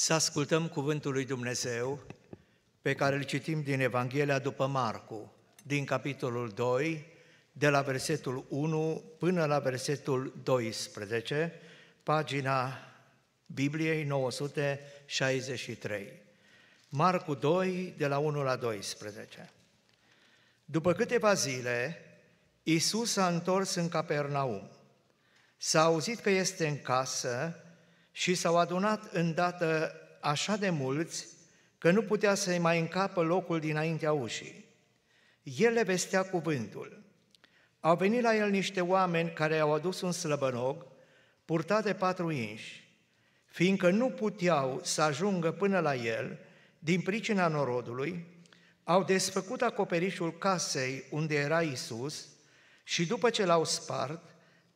să ascultăm cuvântul lui Dumnezeu pe care îl citim din Evanghelia după Marcu, din capitolul 2, de la versetul 1 până la versetul 12, pagina Bibliei 963. Marcu 2, de la 1 la 12. După câteva zile, Isus s-a întors în Capernaum. S-a auzit că este în casă și s-au adunat îndată așa de mulți că nu putea să-i mai încapă locul dinaintea ușii. El le vestea cuvântul. Au venit la el niște oameni care au adus un slăbănog purtat de patru inși, fiindcă nu puteau să ajungă până la el din pricina norodului, au desfăcut acoperișul casei unde era Isus și după ce l-au spart,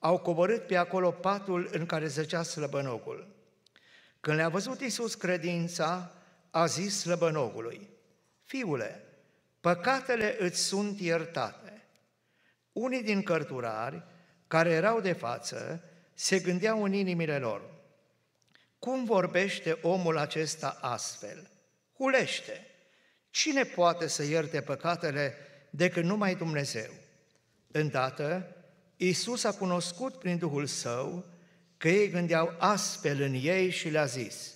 au coborât pe acolo patul în care zăcea slăbănogul. Când le-a văzut Iisus credința, a zis slăbănogului, Fiule, păcatele îți sunt iertate. Unii din cărturari, care erau de față, se gândeau în inimile lor, Cum vorbește omul acesta astfel? Hulește! Cine poate să ierte păcatele decât numai Dumnezeu? Îndată, Iisus a cunoscut prin Duhul Său că ei gândeau astfel în ei și le-a zis,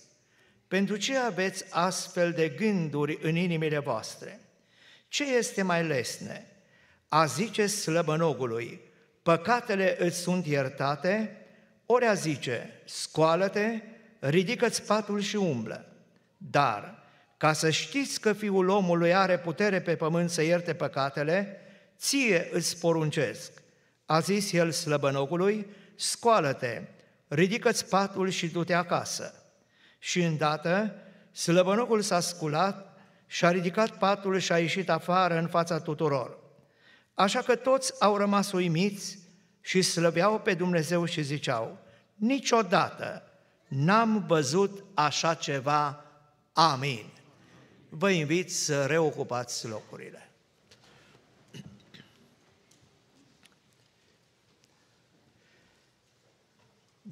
Pentru ce aveți astfel de gânduri în inimile voastre? Ce este mai lesne? A zice slăbănogului, păcatele îți sunt iertate, ori a zice, scoală-te, ridică-ți patul și umblă. Dar, ca să știți că Fiul omului are putere pe pământ să ierte păcatele, ție îți poruncesc, a zis el slăbănocului, scoală-te, ridică-ți patul și du-te acasă. Și îndată, slăbănocul s-a sculat și a ridicat patul și a ieșit afară în fața tuturor. Așa că toți au rămas uimiți și slăbeau pe Dumnezeu și ziceau, niciodată n-am văzut așa ceva. Amin. Vă invit să reocupați locurile.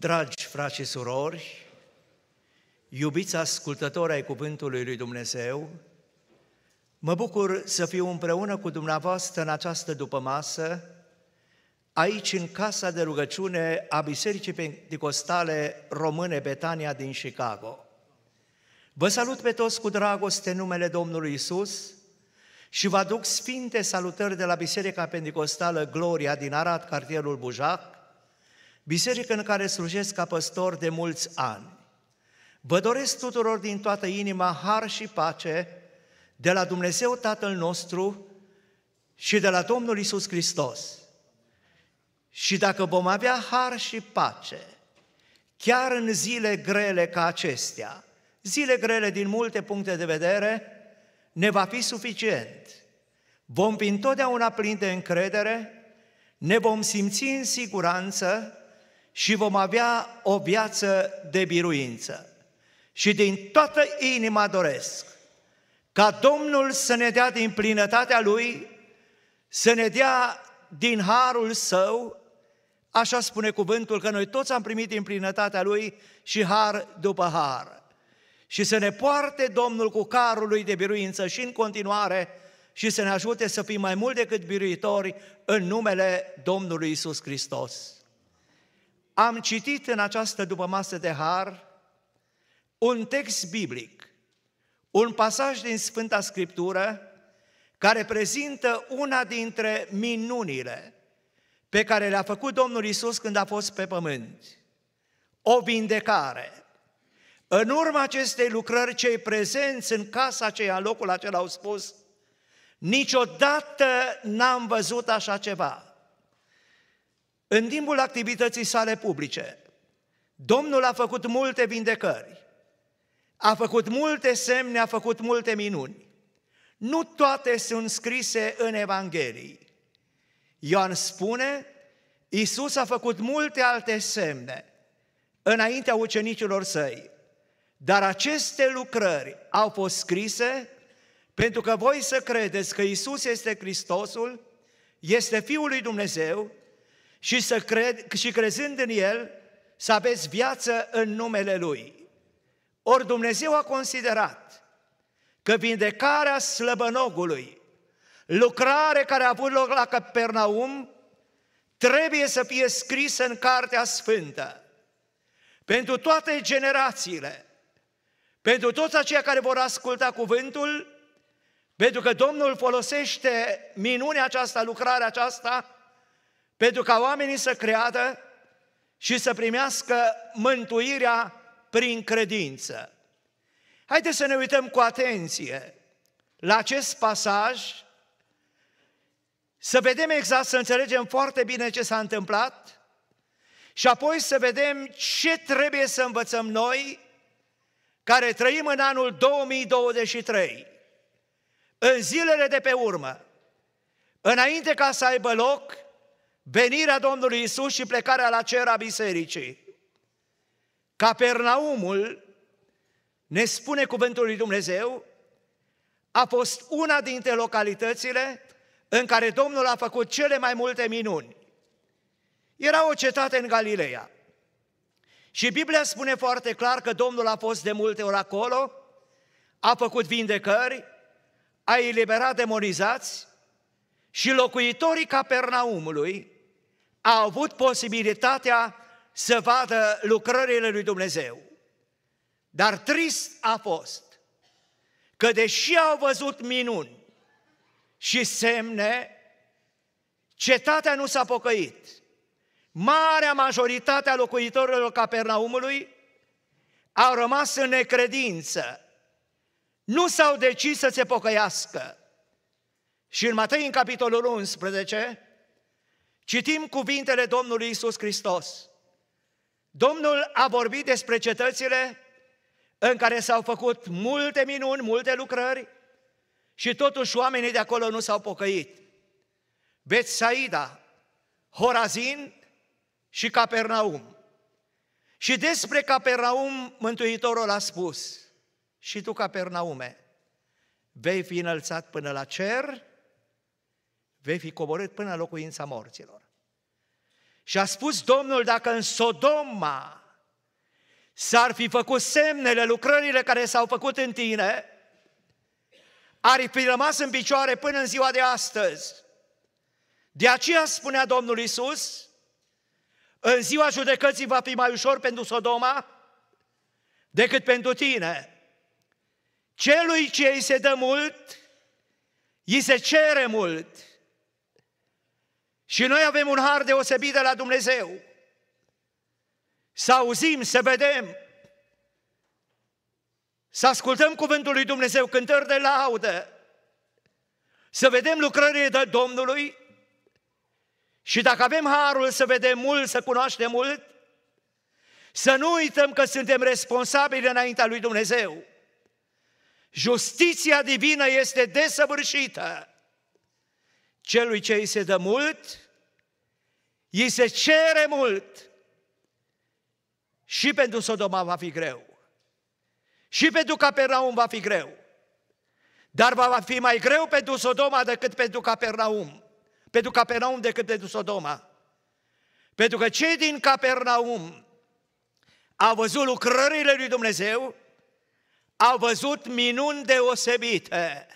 Dragi frați și surori, iubiți ascultători ai Cuvântului Lui Dumnezeu, mă bucur să fiu împreună cu dumneavoastră în această dupămasă, aici în casa de rugăciune a Bisericii Pentecostale Române Betania din Chicago. Vă salut pe toți cu dragoste în numele Domnului Isus și vă aduc sfinte salutări de la Biserica Pentecostală Gloria din Arad, cartierul Bujac, biserică în care slujesc ca păstor de mulți ani. Vă doresc tuturor din toată inima har și pace de la Dumnezeu Tatăl nostru și de la Domnul Isus Hristos. Și dacă vom avea har și pace, chiar în zile grele ca acestea, zile grele din multe puncte de vedere, ne va fi suficient. Vom fi întotdeauna plini de încredere, ne vom simți în siguranță și vom avea o viață de biruință. Și din toată inima doresc ca Domnul să ne dea din plinătatea Lui, să ne dea din harul Său, așa spune cuvântul, că noi toți am primit din plinătatea Lui și har după har. Și să ne poarte Domnul cu carul Lui de biruință și în continuare și să ne ajute să fim mai mult decât biruitori în numele Domnului Isus Hristos. Am citit în această dupămasă de har un text biblic, un pasaj din Sfânta Scriptură care prezintă una dintre minunile pe care le-a făcut Domnul Isus când a fost pe pământ. O vindecare. În urma acestei lucrări, cei prezenți în casa aceea, în locul acela, au spus, niciodată n-am văzut așa ceva. În timpul activității sale publice, Domnul a făcut multe vindecări, a făcut multe semne, a făcut multe minuni. Nu toate sunt scrise în Evanghelii. Ioan spune, Iisus a făcut multe alte semne înaintea ucenicilor săi, dar aceste lucrări au fost scrise pentru că voi să credeți că Iisus este Hristosul, este Fiul lui Dumnezeu și, să cred, și crezând în El, să aveți viață în numele Lui. Ori Dumnezeu a considerat că vindecarea slăbănogului, lucrare care a avut loc la Capernaum, trebuie să fie scrisă în Cartea Sfântă. Pentru toate generațiile, pentru toți aceia care vor asculta cuvântul, pentru că Domnul folosește minunea aceasta, lucrarea aceasta, pentru ca oamenii să creadă și să primească mântuirea prin credință. Haideți să ne uităm cu atenție la acest pasaj, să vedem exact, să înțelegem foarte bine ce s-a întâmplat și apoi să vedem ce trebuie să învățăm noi care trăim în anul 2023, în zilele de pe urmă, înainte ca să aibă loc venirea Domnului Isus și plecarea la cer a bisericii. Capernaumul, ne spune cuvântul lui Dumnezeu, a fost una dintre localitățile în care Domnul a făcut cele mai multe minuni. Era o cetate în Galileea. Și Biblia spune foarte clar că Domnul a fost de multe ori acolo, a făcut vindecări, a eliberat demonizați și locuitorii Capernaumului a avut posibilitatea să vadă lucrările lui Dumnezeu. Dar trist a fost că deși au văzut minuni și semne, cetatea nu s-a pocăit. Marea majoritate a locuitorilor Capernaumului au rămas în necredință. Nu s-au decis să se pocăiască. Și în Matei, în capitolul 11, Citim cuvintele Domnului Isus Hristos. Domnul a vorbit despre cetățile în care s-au făcut multe minuni, multe lucrări și totuși oamenii de acolo nu s-au pocăit. Betsaida, Horazin și Capernaum. Și despre Capernaum Mântuitorul a spus, și tu Capernaume, vei fi înălțat până la cer vei fi coborât până la locuința morților. Și a spus Domnul, dacă în Sodoma s-ar fi făcut semnele, lucrările care s-au făcut în tine, ar fi rămas în picioare până în ziua de astăzi. De aceea spunea Domnul Isus, în ziua judecății va fi mai ușor pentru Sodoma decât pentru tine. Celui ce îi se dă mult, îi se cere mult. Și noi avem un har deosebit de la Dumnezeu. Să auzim, să vedem, să ascultăm cuvântul lui Dumnezeu, cântări de laudă, să vedem lucrările de Domnului și dacă avem harul să vedem mult, să cunoaștem mult, să nu uităm că suntem responsabili înaintea lui Dumnezeu. Justiția divină este desăvârșită. Celui ce îi se dă mult, îi se cere mult. Și pentru Sodoma va fi greu. Și pentru Capernaum va fi greu. Dar va fi mai greu pentru Sodoma decât pentru Capernaum. Pentru Capernaum decât pentru Sodoma. Pentru că cei din Capernaum au văzut lucrările lui Dumnezeu, au văzut minuni deosebite.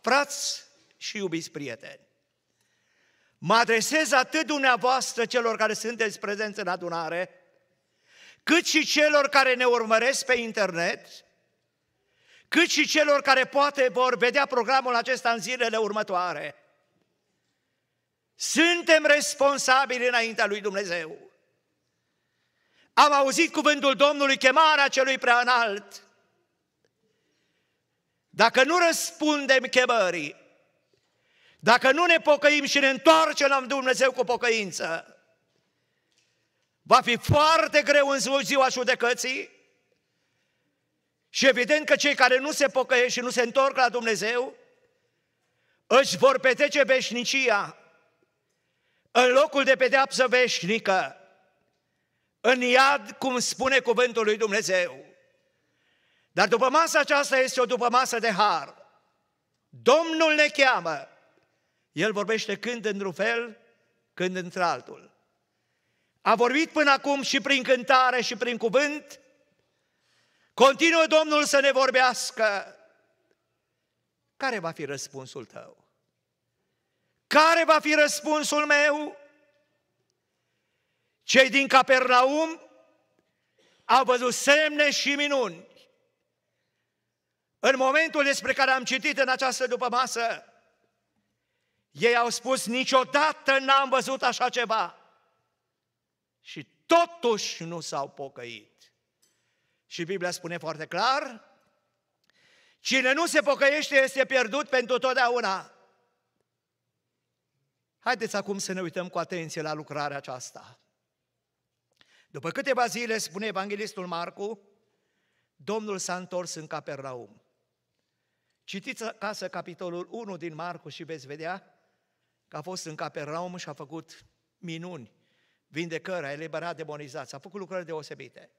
Frați, și iubiți prieteni. Mă adresez atât dumneavoastră celor care sunteți prezenți în adunare, cât și celor care ne urmăresc pe internet, cât și celor care poate vor vedea programul acesta în zilele următoare. Suntem responsabili înaintea lui Dumnezeu. Am auzit cuvântul Domnului, chemarea celui prea înalt. Dacă nu răspundem chemării, dacă nu ne pocăim și ne întoarcem la Dumnezeu cu pocăință, va fi foarte greu în ziua judecății și evident că cei care nu se pocăiesc și nu se întorc la Dumnezeu, își vor petrece veșnicia în locul de pedeapsă veșnică, în iad, cum spune cuvântul lui Dumnezeu. Dar după masa aceasta este o după masă de har. Domnul ne cheamă el vorbește când într-un fel, când într-altul. A vorbit până acum și prin cântare și prin cuvânt. Continuă Domnul să ne vorbească. Care va fi răspunsul tău? Care va fi răspunsul meu? Cei din Capernaum au văzut semne și minuni. În momentul despre care am citit în această dupămasă, ei au spus, niciodată n-am văzut așa ceva. Și totuși nu s-au pocăit. Și Biblia spune foarte clar, cine nu se pocăiește este pierdut pentru totdeauna. Haideți acum să ne uităm cu atenție la lucrarea aceasta. După câteva zile, spune evanghelistul Marcu, Domnul s-a întors în Capernaum. Citiți acasă capitolul 1 din Marcu și veți vedea că a fost în Capernaum și a făcut minuni, vindecări, a eliberat demonizați, a făcut lucrări deosebite.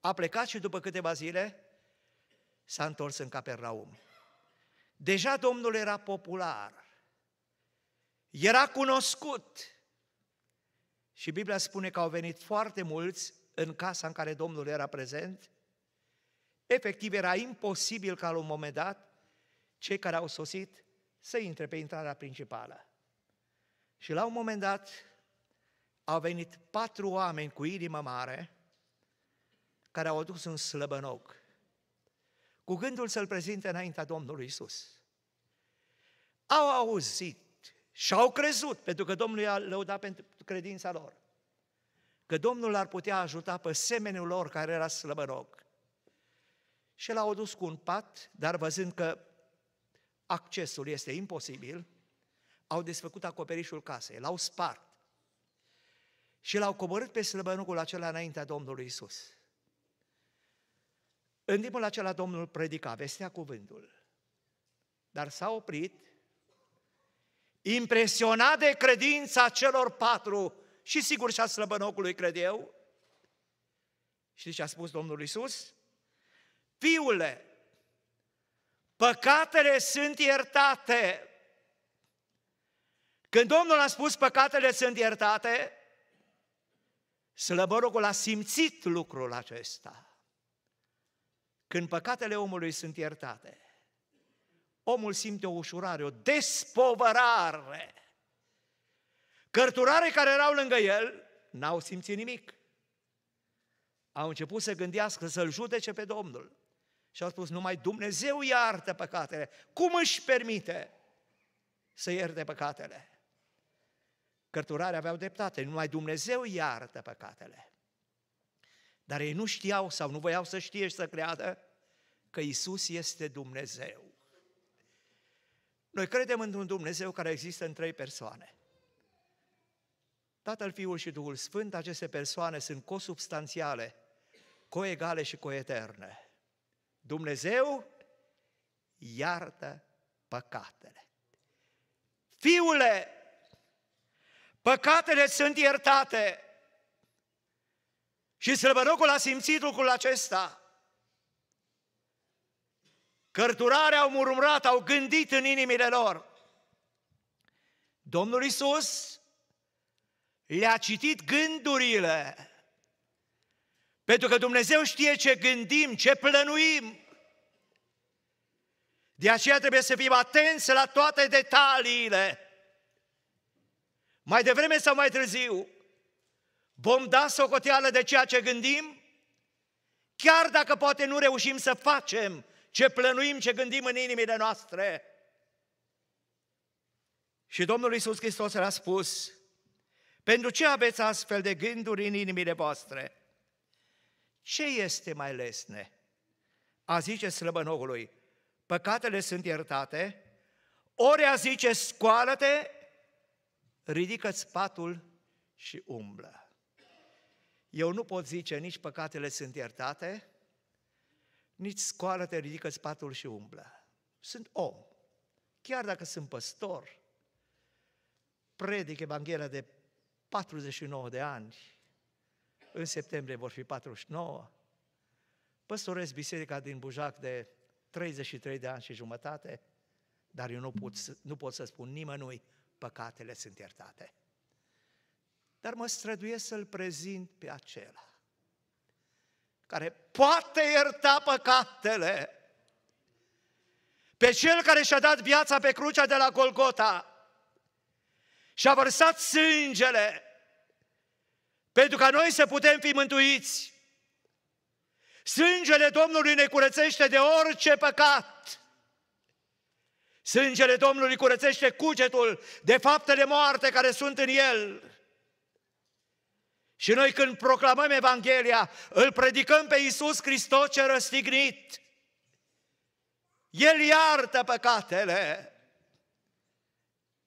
A plecat și după câteva zile s-a întors în Capernaum. Deja Domnul era popular, era cunoscut și Biblia spune că au venit foarte mulți în casa în care Domnul era prezent. Efectiv, era imposibil ca la un moment dat cei care au sosit să intre pe intrarea principală. Și la un moment dat au venit patru oameni cu inimă mare care au adus un slăbănoc cu gândul să-l prezinte înaintea Domnului Isus. Au auzit și au crezut, pentru că Domnul i-a lăudat pentru credința lor, că Domnul ar putea ajuta pe semenul lor care era slăbănoc. Și l-au dus cu un pat, dar văzând că accesul este imposibil, au desfăcut acoperișul casei, l-au spart și l-au coborât pe slăbănucul acela înaintea Domnului Isus. În timpul acela Domnul predica, vestea cuvântul, dar s-a oprit, impresionat de credința celor patru și sigur și a slăbănocului, cred eu, și ce a spus Domnul Isus? Fiule, păcatele sunt iertate, când Domnul a spus păcatele sunt iertate, slăbărogul a simțit lucrul acesta. Când păcatele omului sunt iertate, omul simte o ușurare, o despovărare. Cărturare care erau lângă el n-au simțit nimic. Au început să gândească să-l judece pe Domnul. Și au spus, numai Dumnezeu iartă păcatele. Cum își permite să ierte păcatele? cărturarii aveau dreptate, numai Dumnezeu iartă păcatele. Dar ei nu știau sau nu voiau să știe și să creadă că Isus este Dumnezeu. Noi credem într-un Dumnezeu care există în trei persoane. Tatăl, Fiul și Duhul Sfânt, aceste persoane sunt cosubstanțiale, coegale și coeterne. Dumnezeu iartă păcatele. Fiule, Păcatele sunt iertate. Și slăbănocul a simțit lucrul acesta. Cărturarea au murmurat, au gândit în inimile lor. Domnul Isus le-a citit gândurile. Pentru că Dumnezeu știe ce gândim, ce plănuim. De aceea trebuie să fim atenți la toate detaliile mai devreme sau mai târziu, vom da socoteală de ceea ce gândim, chiar dacă poate nu reușim să facem ce plănuim, ce gândim în inimile noastre. Și Domnul Iisus Hristos le-a spus, pentru ce aveți astfel de gânduri în inimile voastre? Ce este mai lesne? A zice slăbănogului, păcatele sunt iertate, ori a zice scoală-te ridică-ți patul și umblă. Eu nu pot zice nici păcatele sunt iertate, nici scoală-te, ridică-ți patul și umblă. Sunt om. Chiar dacă sunt păstor, predic Evanghelia de 49 de ani, în septembrie vor fi 49, păstoresc biserica din Bujac de 33 de ani și jumătate, dar eu nu pot, nu pot să spun nimănui păcatele sunt iertate. Dar mă străduiesc să-L prezint pe acela care poate ierta păcatele, pe Cel care și-a dat viața pe crucea de la Golgota și-a vărsat sângele pentru ca noi să putem fi mântuiți. Sângele Domnului ne curățește de orice păcat. Sângele Domnului curățește cugetul de faptele moarte care sunt în el. Și noi când proclamăm Evanghelia, îl predicăm pe Iisus Hristos ce răstignit. El iartă păcatele.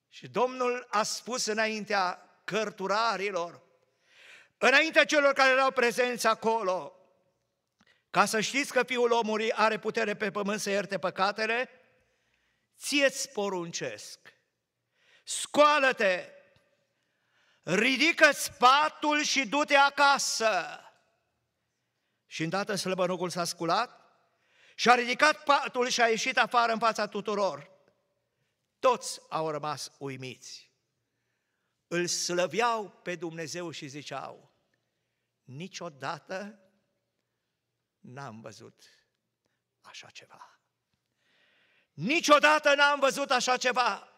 Și Domnul a spus înaintea cărturarilor, înaintea celor care erau prezenți acolo, ca să știți că Fiul omului are putere pe pământ să ierte păcatele, ție-ți poruncesc, scoală-te, ridică-ți patul și du-te acasă. Și îndată slăbănucul s-a sculat și a ridicat patul și a ieșit afară în fața tuturor. Toți au rămas uimiți. Îl slăveau pe Dumnezeu și ziceau, niciodată n-am văzut așa ceva. Niciodată n-am văzut așa ceva.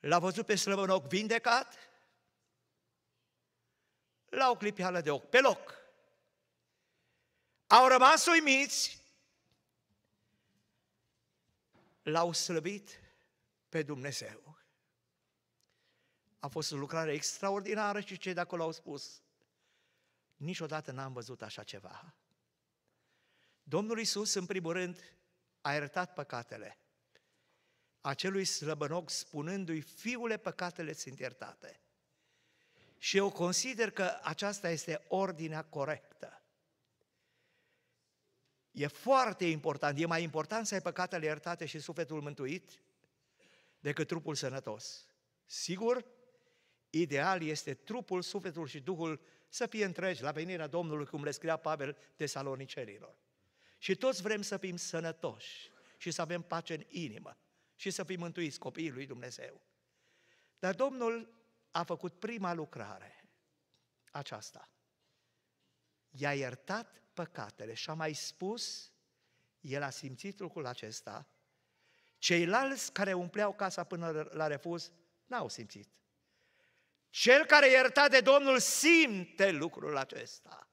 L-a văzut pe slăbănoc vindecat la o clipeală de ochi, pe loc. Au rămas uimiți, l-au slăbit pe Dumnezeu. A fost o lucrare extraordinară și cei de acolo au spus, niciodată n-am văzut așa ceva. Domnul Isus, în primul rând, a iertat păcatele. Acelui slăbănoc spunându-i, fiule, păcatele sunt iertate. Și eu consider că aceasta este ordinea corectă. E foarte important, e mai important să ai păcatele iertate și sufletul mântuit decât trupul sănătos. Sigur, ideal este trupul, sufletul și Duhul să fie întregi la venirea Domnului, cum le scria Pavel tesalonicerilor. Și toți vrem să fim sănătoși și să avem pace în inimă și să fim mântuiți copiii lui Dumnezeu. Dar Domnul a făcut prima lucrare, aceasta. I-a iertat păcatele și a mai spus, el a simțit lucrul acesta, ceilalți care umpleau casa până la refuz, n-au simțit. Cel care ierta de Domnul simte lucrul acesta.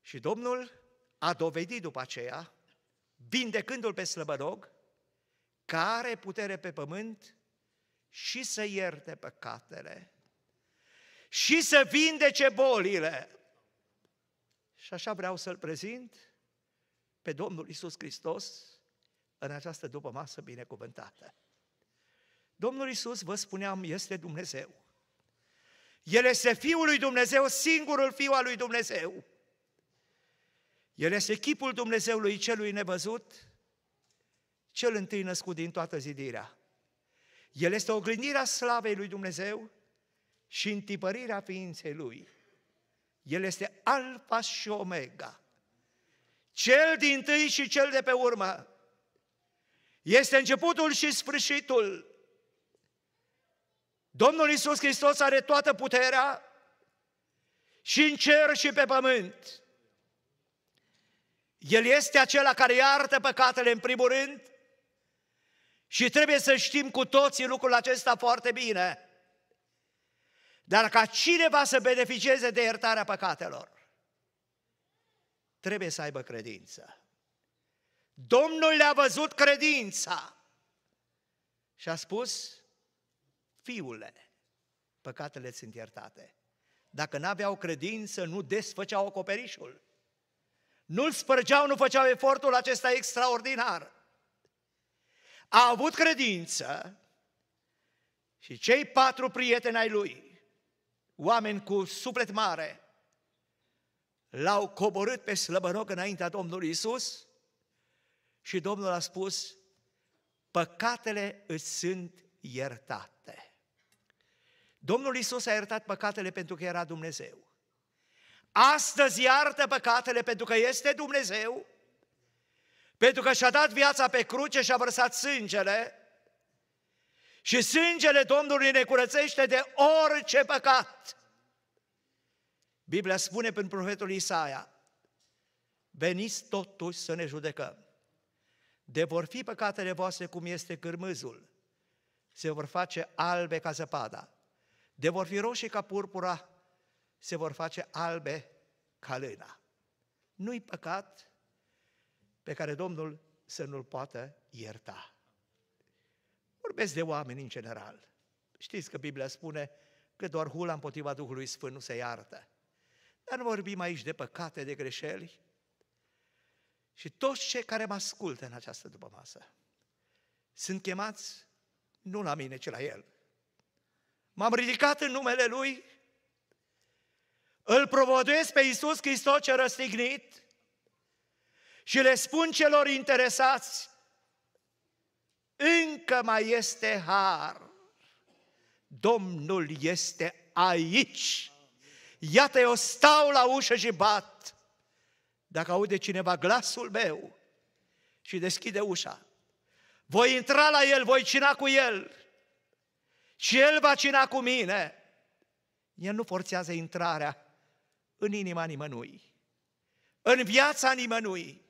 Și Domnul a dovedit după aceea, vindecându-l pe slăbărog, că are putere pe pământ și să ierte păcatele și să vindece bolile. Și așa vreau să-L prezint pe Domnul Isus Hristos în această după masă binecuvântată. Domnul Isus, vă spuneam, este Dumnezeu. El este Fiul lui Dumnezeu, singurul Fiu al lui Dumnezeu. El este chipul Dumnezeului celui nevăzut, cel întâi născut din toată zidirea. El este oglindirea slavei lui Dumnezeu și întipărirea ființei lui. El este alfa și omega, cel din tâi și cel de pe urmă. Este începutul și sfârșitul. Domnul Isus Hristos are toată puterea și în cer și pe pământ. El este acela care iartă păcatele în primul rând și trebuie să știm cu toții lucrul acesta foarte bine. Dar ca cineva să beneficieze de iertarea păcatelor, trebuie să aibă credință. Domnul le-a văzut credința și a spus, fiule, păcatele sunt iertate. Dacă n-aveau credință, nu desfăceau acoperișul. Nu-l spărgeau, nu făceau efortul acesta extraordinar. A avut credință și cei patru prieteni ai lui, oameni cu suflet mare, l-au coborât pe slăbănoc înaintea Domnului Isus și Domnul a spus, păcatele îți sunt iertate. Domnul Isus a iertat păcatele pentru că era Dumnezeu. Astăzi iartă păcatele pentru că este Dumnezeu, pentru că și-a dat viața pe cruce și a vărsat sângele și sângele Domnului ne curățește de orice păcat. Biblia spune prin profetul Isaia, veniți totuși să ne judecăm. De vor fi păcatele voastre cum este cârmâzul, se vor face albe ca zăpada, de vor fi roșii ca purpura, se vor face albe ca lâna. Nu-i păcat pe care Domnul să nu-l poată ierta. Vorbesc de oameni în general. Știți că Biblia spune că doar hula împotriva Duhului Sfânt nu se iartă. Dar nu vorbim aici de păcate, de greșeli. Și toți cei care mă ascultă în această dupămasă sunt chemați nu la mine, ci la El. M-am ridicat în numele Lui îl propovăduiesc pe Iisus Hristos ce răstignit și le spun celor interesați, încă mai este har. Domnul este aici. Iată, eu stau la ușă și bat. Dacă aude cineva glasul meu și deschide ușa, voi intra la el, voi cina cu el și el va cina cu mine. El nu forțează intrarea, în inima nimănui, în viața nimănui.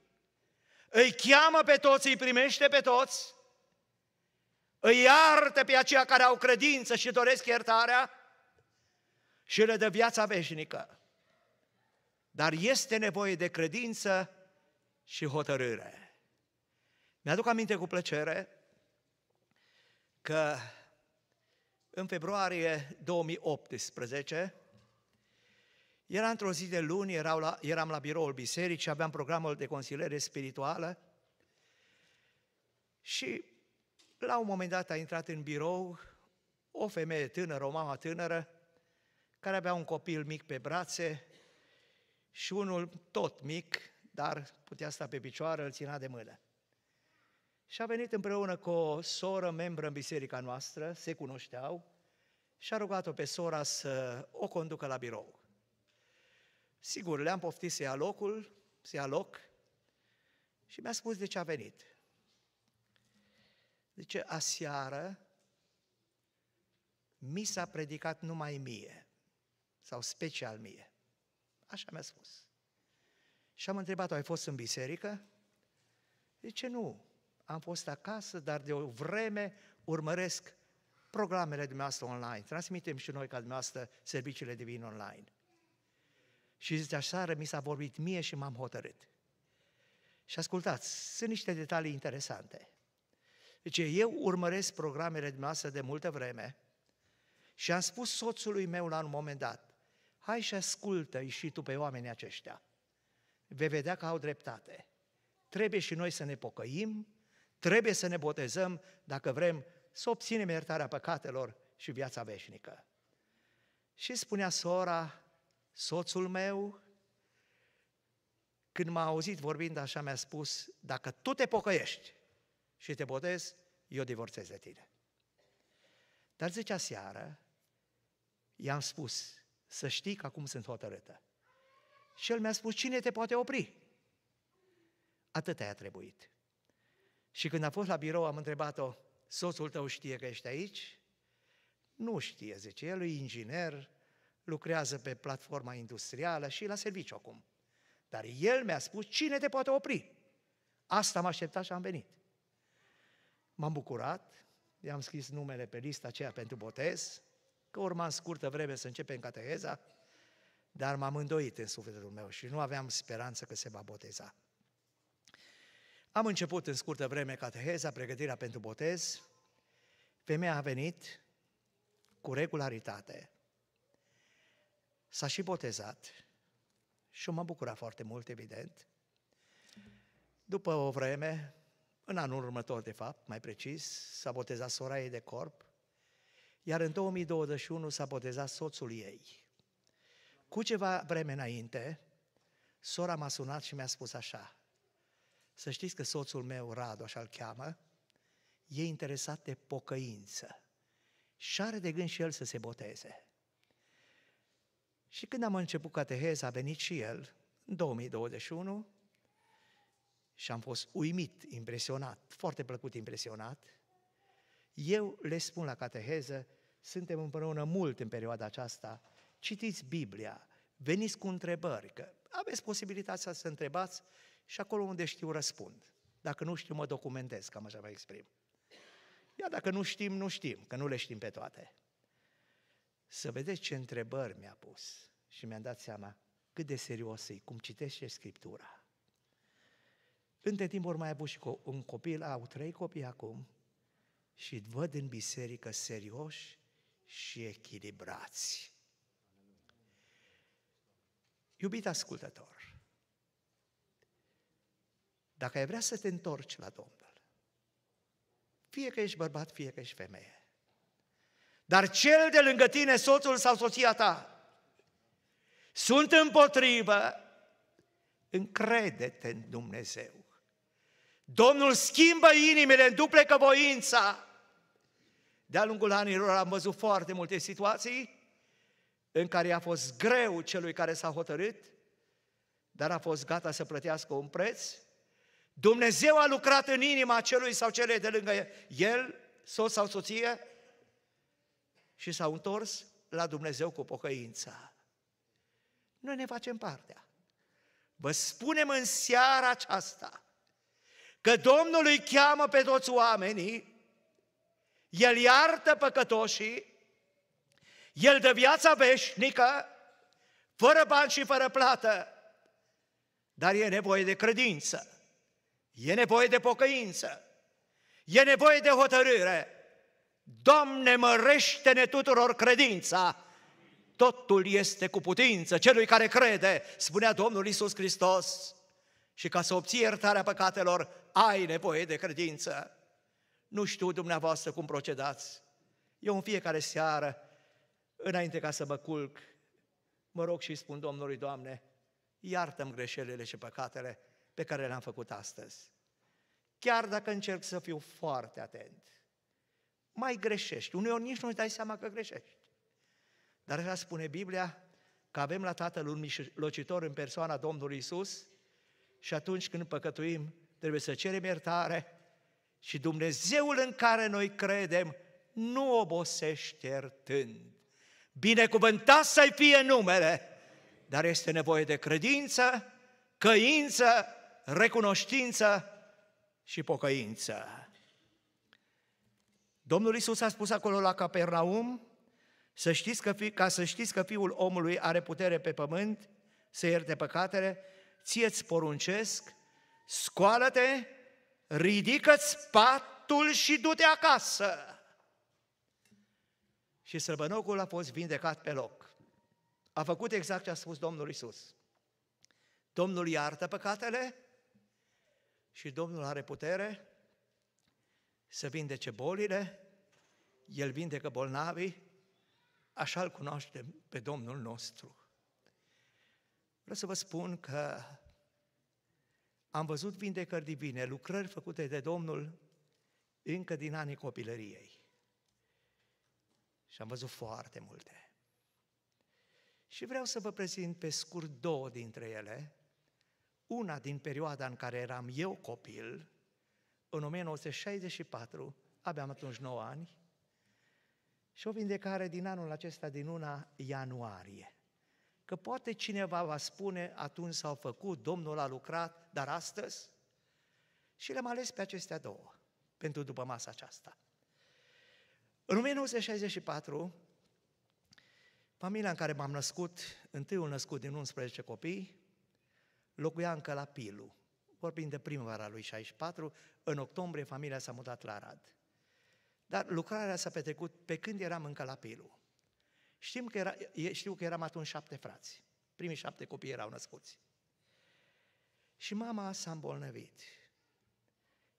Îi cheamă pe toți, îi primește pe toți, îi iartă pe aceia care au credință și doresc iertarea și le dă viața veșnică. Dar este nevoie de credință și hotărâre. Mi-aduc aminte cu plăcere că în februarie 2018 era într-o zi de luni, erau la, eram la biroul bisericii, aveam programul de consiliere spirituală și la un moment dat a intrat în birou o femeie tânără, o mamă tânără, care avea un copil mic pe brațe și unul tot mic, dar putea sta pe picioare, îl ținea de mână. Și a venit împreună cu o soră membră în biserica noastră, se cunoșteau, și a rugat-o pe sora să o conducă la birou. Sigur, le-am poftit să ia locul, să ia loc și mi-a spus de ce a venit. Zice, aseară mi s-a predicat numai mie, sau special mie. Așa mi-a spus. Și am întrebat ai fost în biserică? Zice, nu, am fost acasă, dar de o vreme urmăresc programele dumneavoastră online. Transmitem și noi ca dumneavoastră serviciile divine online. Și zice, așa mi s-a vorbit mie și m-am hotărât. Și ascultați, sunt niște detalii interesante. Deci eu urmăresc programele dumneavoastră de multă vreme și am spus soțului meu la un moment dat, hai și ascultă și tu pe oamenii aceștia. Vei vedea că au dreptate. Trebuie și noi să ne pocăim, trebuie să ne botezăm dacă vrem să obținem iertarea păcatelor și viața veșnică. Și spunea sora Soțul meu, când m-a auzit vorbind așa, mi-a spus, dacă tu te pocăiești și te botezi, eu divorțez de tine. Dar zicea seară, i-am spus, să știi că acum sunt hotărâtă. Și el mi-a spus, cine te poate opri? Atât a trebuit. Și când a fost la birou, am întrebat-o, soțul tău știe că ești aici? Nu știe, zice, el e inginer, lucrează pe platforma industrială și la serviciu acum. Dar el mi-a spus, cine te poate opri? Asta m-a așteptat și am venit. M-am bucurat, i-am scris numele pe lista aceea pentru botez, că urma în scurtă vreme să începem cateheza, dar m-am îndoit în sufletul meu și nu aveam speranță că se va boteza. Am început în scurtă vreme cateheza, pregătirea pentru botez. Femeia a venit cu regularitate s-a și botezat și m-a bucurat foarte mult, evident. După o vreme, în anul următor, de fapt, mai precis, s-a botezat sora ei de corp, iar în 2021 s-a botezat soțul ei. Cu ceva vreme înainte, sora m-a sunat și mi-a spus așa, să știți că soțul meu, Radu, așa-l cheamă, e interesat de pocăință și are de gând și el să se boteze. Și când am început cateheza, a venit și el, în 2021, și am fost uimit, impresionat, foarte plăcut impresionat. Eu le spun la cateheză, suntem împreună mult în perioada aceasta, citiți Biblia, veniți cu întrebări, că aveți posibilitatea să întrebați și acolo unde știu răspund. Dacă nu știu, mă documentez, cam așa mă exprim. Ia dacă nu știm, nu știm, că nu le știm pe toate. Să vedeți ce întrebări mi-a pus și mi-am dat seama cât de serios e, cum citește Scriptura. Între timp ori mai avut și un copil, au trei copii acum și văd în biserică serioși și echilibrați. Iubit ascultător, dacă ai vrea să te întorci la Domnul, fie că ești bărbat, fie că ești femeie, dar cel de lângă tine, soțul sau soția ta, sunt împotrivă, încrede-te în Dumnezeu. Domnul schimbă inimile, înduplecă voința. De-a lungul anilor am văzut foarte multe situații în care a fost greu celui care s-a hotărât, dar a fost gata să plătească un preț. Dumnezeu a lucrat în inima celui sau celei de lângă el, soț sau soție, și s-au întors la Dumnezeu cu pocăința. Noi ne facem partea. Vă spunem în seara aceasta că Domnul îi cheamă pe toți oamenii, El iartă păcătoșii, El dă viața veșnică, fără bani și fără plată, dar e nevoie de credință, e nevoie de pocăință, e nevoie de hotărâre, Doamne, mărește-ne tuturor credința! Totul este cu putință celui care crede, spunea Domnul Isus Hristos. Și ca să obții iertarea păcatelor, ai nevoie de credință. Nu știu dumneavoastră cum procedați. Eu în fiecare seară, înainte ca să mă culc, mă rog și spun Domnului, Doamne, iartă-mi greșelile și păcatele pe care le-am făcut astăzi. Chiar dacă încerc să fiu foarte atent, mai greșești. Uneori nici nu-ți dai seama că greșești. Dar așa spune Biblia că avem la Tatăl un mijlocitor în persoana Domnului Isus și atunci când păcătuim, trebuie să cerem iertare și Dumnezeul în care noi credem nu obosește iertând. Binecuvântat să-i fie numele, dar este nevoie de credință, căință, recunoștință și pocăință. Domnul Isus a spus acolo la Capernaum, să știți că fi, ca să știți că Fiul omului are putere pe pământ să ierte păcatele, ție-ți poruncesc, scoală-te, ridică-ți patul și du-te acasă. Și sărbănocul a fost vindecat pe loc. A făcut exact ce a spus Domnul Isus. Domnul iartă păcatele și Domnul are putere să vindece bolile, el vindecă bolnavii, așa îl cunoaștem pe Domnul nostru. Vreau să vă spun că am văzut vindecări divine, lucrări făcute de Domnul încă din anii copilăriei. Și am văzut foarte multe. Și vreau să vă prezint pe scurt două dintre ele. Una din perioada în care eram eu copil, în 1964, abia am atunci 9 ani, și o vindecare din anul acesta, din luna ianuarie. Că poate cineva va spune, atunci s-au făcut, Domnul a lucrat, dar astăzi? Și le-am ales pe acestea două, pentru după masa aceasta. În 1964, familia în care m-am născut, întâiul născut din 11 copii, locuia încă la Pilu. Vorbim de primăvara lui 64, în octombrie familia s-a mutat la Arad. Dar lucrarea s-a petrecut pe când eram încă la Pilu. Știm că era, știu că eram atunci șapte frați. Primii șapte copii erau născuți. Și mama s-a îmbolnăvit.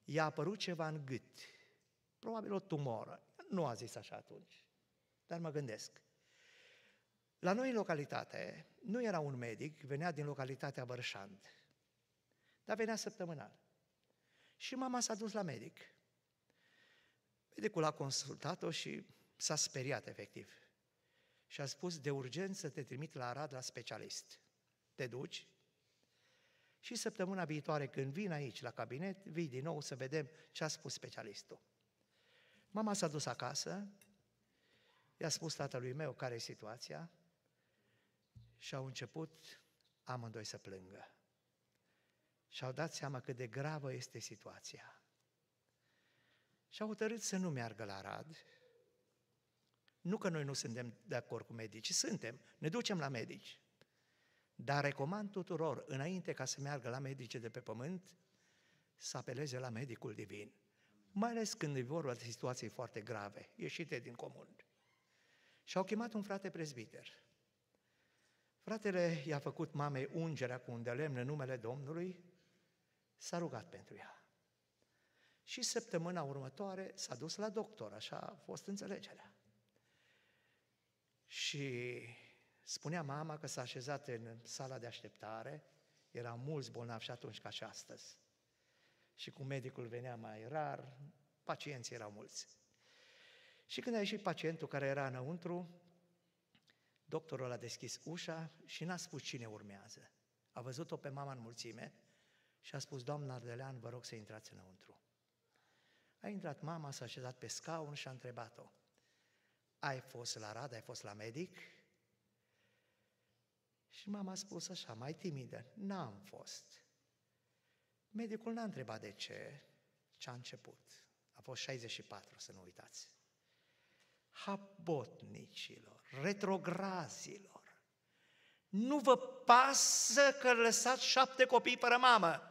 I-a apărut ceva în gât. Probabil o tumoră. Nu a zis așa atunci. Dar mă gândesc. La noi în localitate nu era un medic, venea din localitatea Bărșand. Dar venea săptămânal. Și mama s-a dus la medic. Medicul a consultat-o și s-a speriat efectiv. Și a spus, de urgență te trimit la Arad la specialist. Te duci și săptămâna viitoare când vin aici la cabinet, vii din nou să vedem ce a spus specialistul. Mama s-a dus acasă, i-a spus tatălui meu care e situația și au început amândoi să plângă. Și au dat seama cât de gravă este situația și au hotărât să nu meargă la rad. Nu că noi nu suntem de acord cu medicii, suntem, ne ducem la medici. Dar recomand tuturor, înainte ca să meargă la medici de pe pământ, să apeleze la medicul divin. Mai ales când e vorba de situații foarte grave, ieșite din comun. Și au chemat un frate prezbiter. Fratele i-a făcut mamei ungerea cu un de lemn în numele Domnului, s-a rugat pentru ea. Și săptămâna următoare s-a dus la doctor, așa a fost înțelegerea. Și spunea mama că s-a așezat în sala de așteptare, era mulți bolnavi și atunci ca și astăzi. Și cu medicul venea mai rar, pacienții erau mulți. Și când a ieșit pacientul care era înăuntru, doctorul a deschis ușa și n-a spus cine urmează. A văzut-o pe mama în mulțime și a spus, doamna Ardelean, vă rog să intrați înăuntru. A intrat mama, s-a așezat pe scaun și a întrebat-o. Ai fost la Rad, ai fost la medic? Și mama a spus așa, mai timidă, n-am fost. Medicul n-a întrebat de ce, ce a început. A fost 64, să nu uitați. Habotnicilor, retrograzilor, nu vă pasă că lăsați șapte copii fără mamă.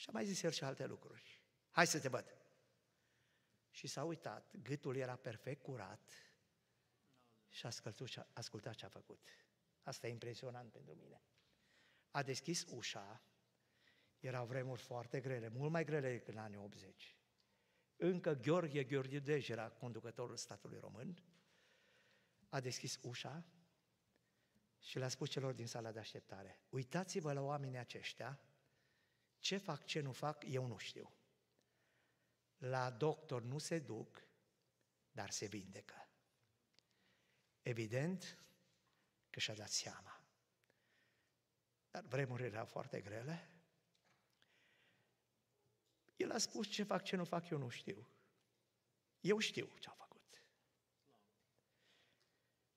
Și a mai zis el și alte lucruri. Hai să te văd. Și s-a uitat, gâtul era perfect curat și a ascultat ce a făcut. Asta e impresionant pentru mine. A deschis ușa, erau vremuri foarte grele, mult mai grele decât în anii 80. Încă Gheorghe Gheorghe Dej era conducătorul statului român. A deschis ușa și le-a spus celor din sala de așteptare, uitați-vă la oamenii aceștia ce fac, ce nu fac, eu nu știu. La doctor nu se duc, dar se vindecă. Evident că și-a dat seama. Dar vremurile erau foarte grele. El a spus ce fac, ce nu fac, eu nu știu. Eu știu ce a făcut.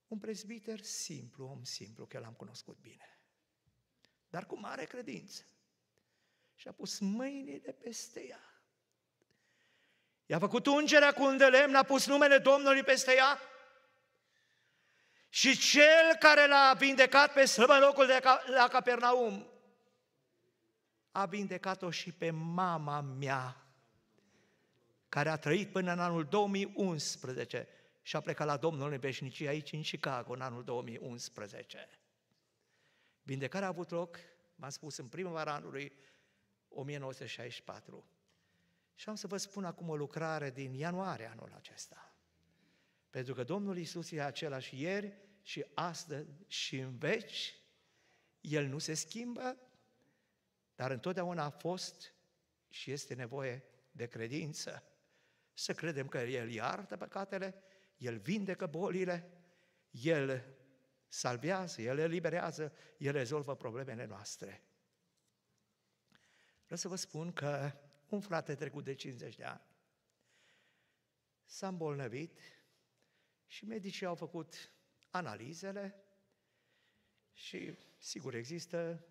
Un prezbiter simplu, om simplu, că l-am cunoscut bine, dar cu mare credință și a pus mâinile peste ea. I-a făcut ungerea cu un de lemn, a pus numele Domnului peste ea și cel care l-a vindecat pe slăbă în locul de la Capernaum a vindecat-o și pe mama mea, care a trăit până în anul 2011 și a plecat la Domnul în veșnicie aici în Chicago în anul 2011. Vindecarea a avut loc, m-am spus, în primăvara anului 1964. Și am să vă spun acum o lucrare din ianuarie anul acesta. Pentru că Domnul Isus e același ieri și astăzi și în veci, El nu se schimbă, dar întotdeauna a fost și este nevoie de credință. Să credem că El iartă păcatele, El vindecă bolile, El salvează, El eliberează, El rezolvă problemele noastre. Vreau să vă spun că un frate trecut de 50 de ani s-a îmbolnăvit și medicii au făcut analizele și, sigur, există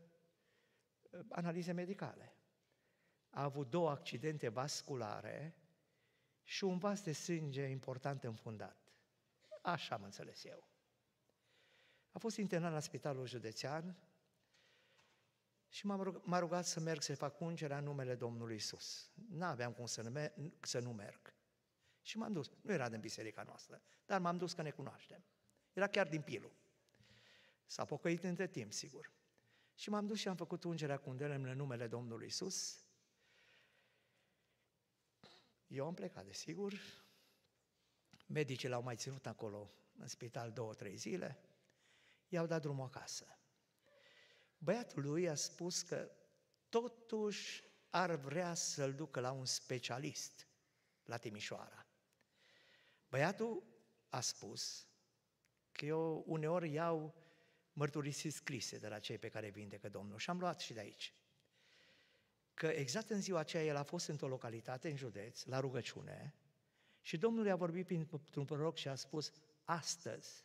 uh, analize medicale. A avut două accidente vasculare și un vas de sânge important înfundat. Așa am înțeles eu. A fost internat la spitalul județean, și m-a rugat, m-a rugat să merg să fac ungerea în numele Domnului Isus. N-aveam cum să, nume, să nu merg. Și m-am dus. Nu era din biserica noastră, dar m-am dus că ne cunoaștem. Era chiar din Pilu. S-a pocăit între timp, sigur. Și m-am dus și am făcut ungerea cu îndelemn în numele Domnului Isus. Eu am plecat, desigur. Medicii l-au mai ținut acolo, în spital, două, trei zile. I-au dat drumul acasă băiatul lui a spus că totuși ar vrea să-l ducă la un specialist la Timișoara. Băiatul a spus că eu uneori iau mărturisiri scrise de la cei pe care vindecă Domnul și am luat și de aici. Că exact în ziua aceea el a fost într-o localitate în județ, la rugăciune, și Domnul i-a vorbit printr-un proroc și a spus, astăzi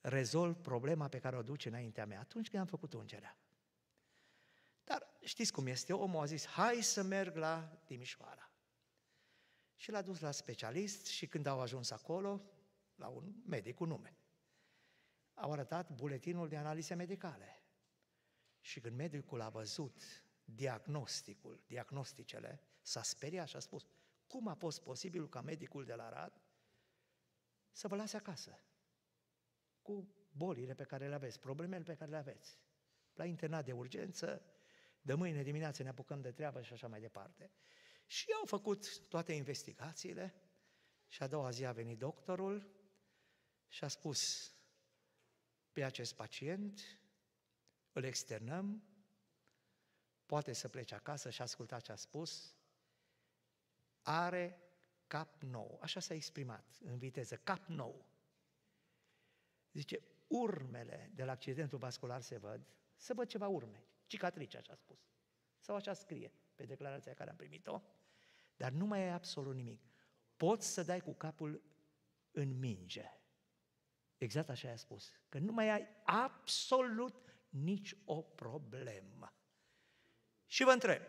rezolv problema pe care o duce înaintea mea, atunci când am făcut ungerea. Dar știți cum este, omul a zis, hai să merg la Timișoara. Și l-a dus la specialist și când au ajuns acolo, la un medic cu nume, au arătat buletinul de analize medicale. Și când medicul a văzut diagnosticul, diagnosticele, s-a speriat și a spus, cum a fost posibil ca medicul de la Rad să vă lase acasă? cu bolile pe care le aveți, problemele pe care le aveți. La internat de urgență, de mâine dimineață ne apucăm de treabă și așa mai departe. Și au făcut toate investigațiile și a doua zi a venit doctorul și a spus pe acest pacient îl externăm, poate să plece acasă și asculta ce a spus, are cap nou, așa s-a exprimat în viteză, cap nou. Zice, urmele de la accidentul vascular se văd, să văd ceva urme, cicatrice, așa a spus. Sau așa scrie pe declarația care am primit-o, dar nu mai e absolut nimic. Poți să dai cu capul în minge. Exact așa i-a spus, că nu mai ai absolut nici o problemă. Și vă întreb,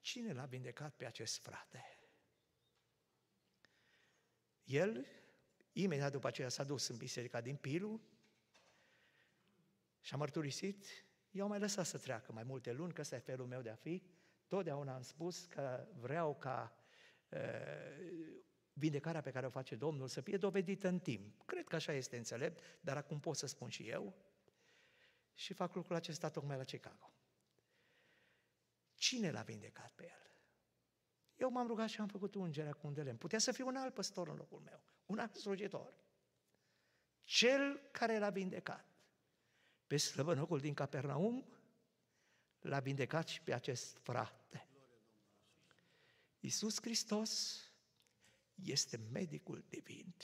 cine l-a vindecat pe acest frate? El Imediat după aceea s-a dus în biserica din Pilu și a mărturisit, eu mai lăsat să treacă mai multe luni, că ăsta e felul meu de a fi. Totdeauna am spus că vreau ca uh, vindecarea pe care o face Domnul să fie dovedită în timp. Cred că așa este înțelept, dar acum pot să spun și eu. Și fac lucrul acesta tocmai la Chicago. Cine l-a vindecat pe el? Eu m-am rugat și am făcut ungerea cu un de lemn. Putea să fie un alt păstor în locul meu un alt slujitor. Cel care l-a vindecat pe slăbănocul din Capernaum, l-a vindecat și pe acest frate. Iisus Hristos este medicul divin.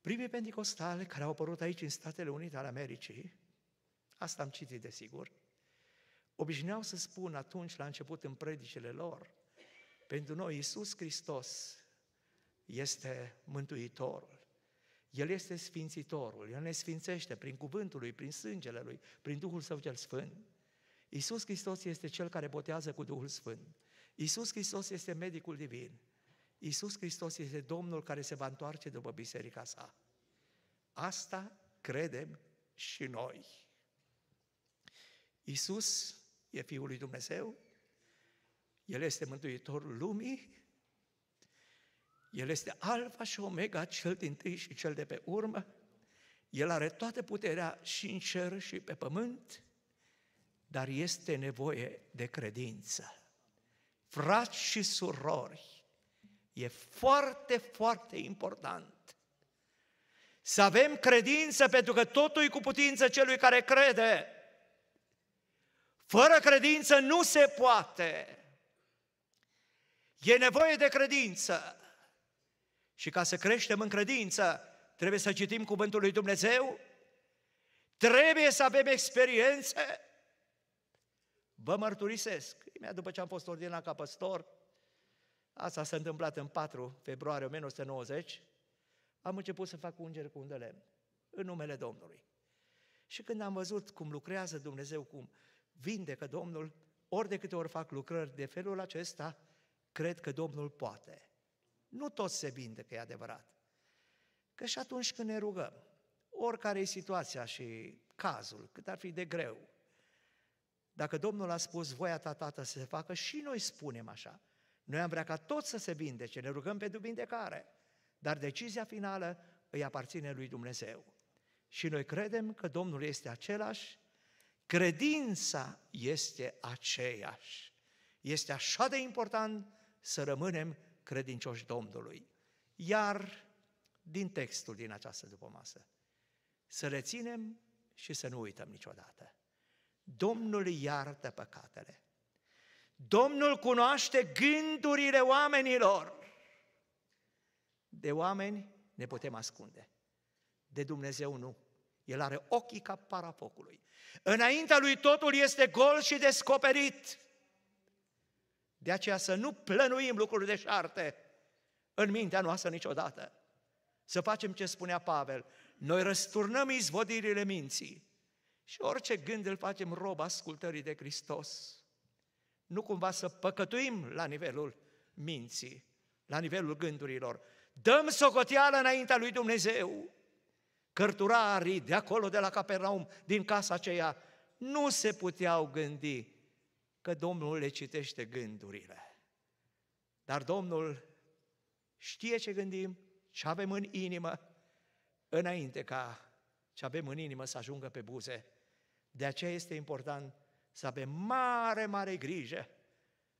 Primii pentecostale care au apărut aici în Statele Unite ale Americii, asta am citit desigur, obișnuiau să spun atunci la început în predicele lor, pentru noi Iisus Hristos este Mântuitorul. El este Sfințitorul, El ne sfințește prin cuvântul Lui, prin sângele Lui, prin Duhul Său cel Sfânt. Iisus Hristos este Cel care botează cu Duhul Sfânt. Iisus Hristos este medicul divin. Iisus Hristos este Domnul care se va întoarce după biserica sa. Asta credem și noi. Iisus e Fiul lui Dumnezeu, El este Mântuitorul lumii el este alfa și omega, cel din tâi și cel de pe urmă. El are toată puterea și în cer și pe pământ, dar este nevoie de credință. Frați și surori, e foarte, foarte important să avem credință, pentru că totul e cu putință celui care crede. Fără credință nu se poate. E nevoie de credință. Și ca să creștem în credință, trebuie să citim Cuvântul lui Dumnezeu, trebuie să avem experiențe. Vă mărturisesc, imediat după ce am fost ordinat ca păstor, asta s-a întâmplat în 4 februarie 1990, am început să fac ungeri cu un de lemn, în numele Domnului. Și când am văzut cum lucrează Dumnezeu, cum vindecă Domnul, ori de câte ori fac lucrări de felul acesta, cred că Domnul poate. Nu toți se binde, că e adevărat. Că și atunci când ne rugăm, oricare e situația și cazul, cât ar fi de greu, dacă Domnul a spus, voia ta, Tată, să se facă, și noi spunem așa. Noi am vrea ca tot să se vindece, ne rugăm pentru vindecare, dar decizia finală îi aparține lui Dumnezeu. Și noi credem că Domnul este același, credința este aceeași. Este așa de important să rămânem credincioși Domnului. Iar din textul din această dupămasă, să ținem și să nu uităm niciodată. Domnul iartă păcatele. Domnul cunoaște gândurile oamenilor. De oameni ne putem ascunde. De Dumnezeu nu. El are ochii ca parafocului. Înaintea lui totul este gol și descoperit. De aceea să nu plănuim lucruri deșarte în mintea noastră niciodată. Să facem ce spunea Pavel, noi răsturnăm izvodirile minții și orice gând îl facem rob ascultării de Hristos. Nu cumva să păcătuim la nivelul minții, la nivelul gândurilor. Dăm socoteală înaintea lui Dumnezeu. Cărturarii de acolo, de la Capernaum, din casa aceea, nu se puteau gândi că Domnul le citește gândurile. Dar Domnul știe ce gândim, ce avem în inimă, înainte ca ce avem în inimă să ajungă pe buze. De aceea este important să avem mare, mare grijă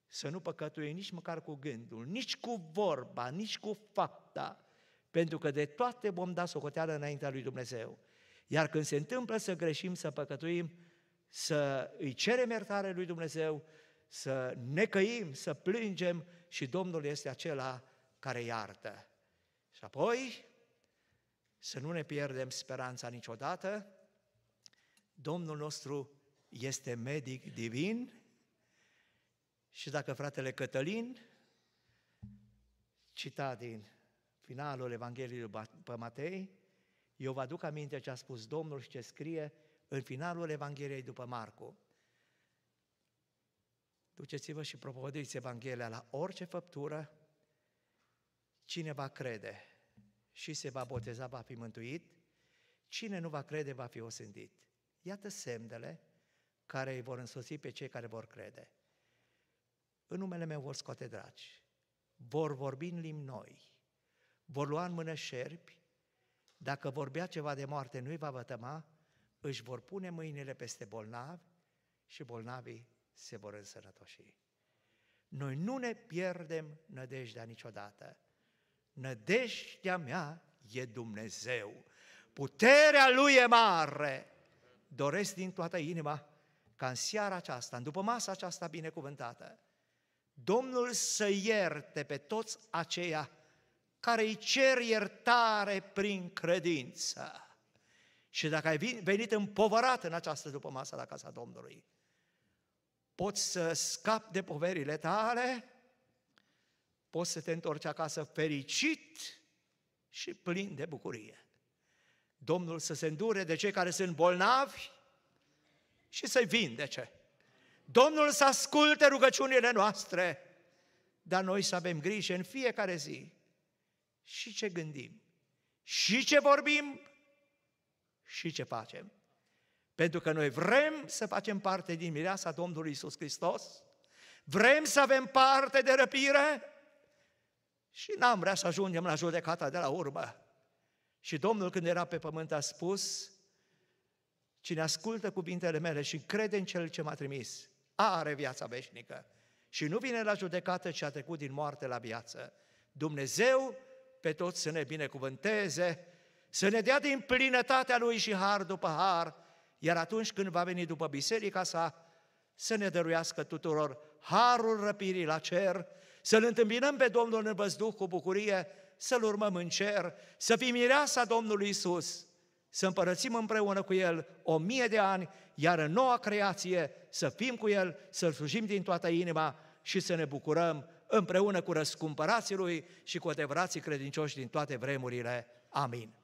să nu păcătuie nici măcar cu gândul, nici cu vorba, nici cu fapta, pentru că de toate vom da socoteală înaintea lui Dumnezeu. Iar când se întâmplă să greșim, să păcătuim, să îi cerem iertare lui Dumnezeu, să ne căim, să plângem și Domnul este acela care iartă. Și apoi, să nu ne pierdem speranța niciodată, Domnul nostru este medic divin și dacă fratele Cătălin cita din finalul Evangheliei după Matei, eu vă aduc aminte ce a spus Domnul și ce scrie în finalul Evangheliei după Marcu. Duceți-vă și propovăduiți Evanghelia la orice făptură, cine va crede și se va boteza va fi mântuit, cine nu va crede va fi osândit. Iată semnele care îi vor însoți pe cei care vor crede. În numele meu vor scoate dragi, vor vorbi în limbi noi, vor lua în mână șerpi, dacă vorbea ceva de moarte nu-i va vătăma, își vor pune mâinile peste bolnavi și bolnavii se vor însănătoși. Noi nu ne pierdem nădejdea niciodată. Nădejdea mea e Dumnezeu. Puterea Lui e mare. Doresc din toată inima ca în seara aceasta, în după masa aceasta binecuvântată, Domnul să ierte pe toți aceia care îi cer iertare prin credință și dacă ai venit împovărat în această după masă la casa Domnului, poți să scapi de poverile tale, poți să te întorci acasă fericit și plin de bucurie. Domnul să se îndure de cei care sunt bolnavi și să-i vindece. Domnul să asculte rugăciunile noastre, dar noi să avem grijă în fiecare zi și ce gândim, și ce vorbim, și ce facem. Pentru că noi vrem să facem parte din mireasa Domnului Isus Hristos, vrem să avem parte de răpire și n-am vrea să ajungem la judecata de la urmă. Și Domnul când era pe pământ a spus, cine ascultă cuvintele mele și crede în Cel ce m-a trimis, are viața veșnică și nu vine la judecată, ce a trecut din moarte la viață. Dumnezeu pe toți să ne binecuvânteze să ne dea din plinătatea Lui și har după har, iar atunci când va veni după biserica sa, să ne dăruiască tuturor harul răpirii la cer, să-L întâmpinăm pe Domnul în văzduh cu bucurie, să-L urmăm în cer, să fim mireasa Domnului Isus, să împărățim împreună cu El o mie de ani, iar în noua creație să fim cu El, să-L slujim din toată inima și să ne bucurăm împreună cu răscumpărații Lui și cu adevărații credincioși din toate vremurile. Amin.